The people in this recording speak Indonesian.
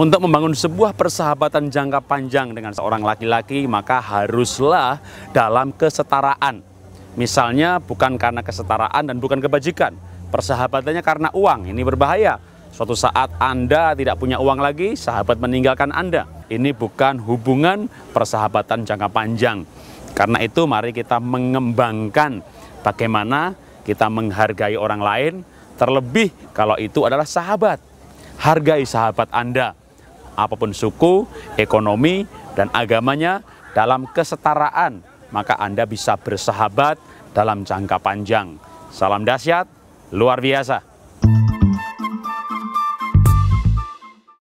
Untuk membangun sebuah persahabatan jangka panjang dengan seorang laki-laki, maka haruslah dalam kesetaraan. Misalnya bukan karena kesetaraan dan bukan kebajikan, persahabatannya karena uang, ini berbahaya. Suatu saat Anda tidak punya uang lagi, sahabat meninggalkan Anda. Ini bukan hubungan persahabatan jangka panjang. Karena itu mari kita mengembangkan bagaimana kita menghargai orang lain, terlebih kalau itu adalah sahabat. Hargai sahabat Anda apapun suku, ekonomi, dan agamanya dalam kesetaraan, maka Anda bisa bersahabat dalam jangka panjang. Salam dahsyat, luar biasa.